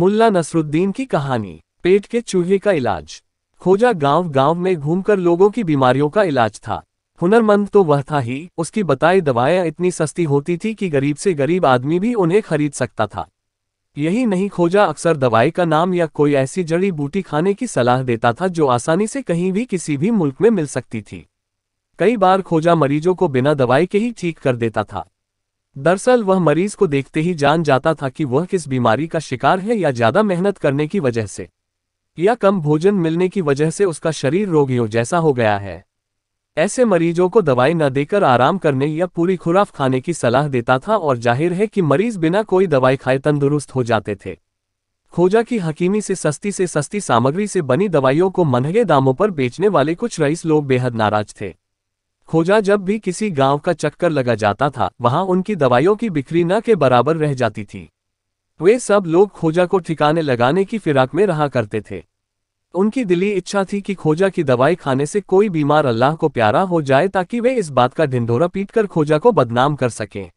मुल्ला नसरुद्दीन की कहानी पेट के चूहे का इलाज खोजा गांव गांव में घूमकर लोगों की बीमारियों का इलाज था हुनरमंद तो वह था ही उसकी बताई दवाएं इतनी सस्ती होती थी कि गरीब से गरीब आदमी भी उन्हें खरीद सकता था यही नहीं खोजा अक्सर दवाई का नाम या कोई ऐसी जड़ी बूटी खाने की सलाह देता था जो आसानी से कहीं भी किसी भी मुल्क में मिल सकती थी कई बार खोजा मरीजों को बिना दवाई के ही ठीक कर देता था दरअसल वह मरीज को देखते ही जान जाता था कि वह किस बीमारी का शिकार है या ज्यादा मेहनत करने की वजह से या कम भोजन मिलने की वजह से उसका शरीर रोगियों जैसा हो गया है ऐसे मरीजों को दवाई न देकर आराम करने या पूरी खुराफ खाने की सलाह देता था और जाहिर है कि मरीज बिना कोई दवाई खाए तंदुरुस्त हो जाते थे खोजा की हकीमी से सस्ती से सस्ती सामग्री से बनी दवाइयों को मनहगे दामों पर बेचने वाले कुछ रईस लोग बेहद नाराज थे खोजा जब भी किसी गांव का चक्कर लगा जाता था वहां उनकी दवाइयों की बिक्री न के बराबर रह जाती थी वे सब लोग खोजा को ठिकाने लगाने की फिराक में रहा करते थे उनकी दिली इच्छा थी कि खोजा की दवाई खाने से कोई बीमार अल्लाह को प्यारा हो जाए ताकि वे इस बात का ढिंढोरा पीटकर खोजा को बदनाम कर सकें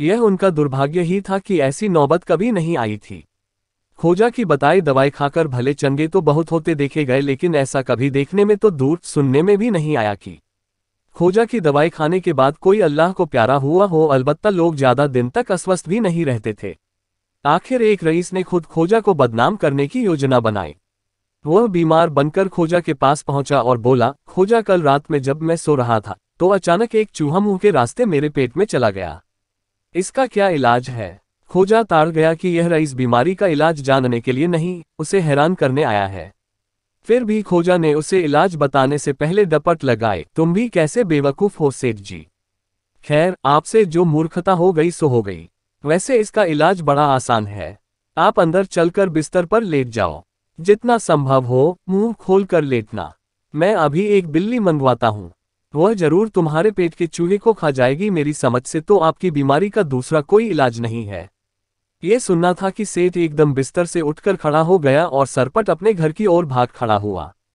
यह उनका दुर्भाग्य ही था कि ऐसी नौबत कभी नहीं आई थी खोजा की बताई दवाई खाकर भले चंगे तो बहुत होते देखे गए लेकिन ऐसा कभी देखने में तो दूर सुनने में भी नहीं आया कि खोजा की दवाई खाने के बाद कोई अल्लाह को प्यारा हुआ हो अलबत्ता लोग ज्यादा दिन तक अस्वस्थ भी नहीं रहते थे आखिर एक रईस ने खुद खोजा को बदनाम करने की योजना बनाई वह बीमार बनकर खोजा के पास पहुंचा और बोला खोजा कल रात में जब मैं सो रहा था तो अचानक एक चूहा मुंह के रास्ते मेरे पेट में चला गया इसका क्या इलाज है खोजा ताड़ गया कि यह रईस बीमारी का इलाज जानने के लिए नहीं उसे हैरान करने आया है फिर भी खोजा ने उसे इलाज बताने से पहले दपट लगाए तुम भी कैसे बेवकूफ हो सेठ जी खैर आपसे जो मूर्खता हो गई सो हो गई वैसे इसका इलाज बड़ा आसान है आप अंदर चलकर बिस्तर पर लेट जाओ जितना संभव हो मुंह खोल कर लेटना मैं अभी एक बिल्ली मंगवाता हूँ वह जरूर तुम्हारे पेट के चूहे को खा जाएगी मेरी समझ से तो आपकी बीमारी का दूसरा कोई इलाज नहीं है ये सुनना था कि सेठ एकदम बिस्तर से उठकर खड़ा हो गया और सरपट अपने घर की ओर भाग खड़ा हुआ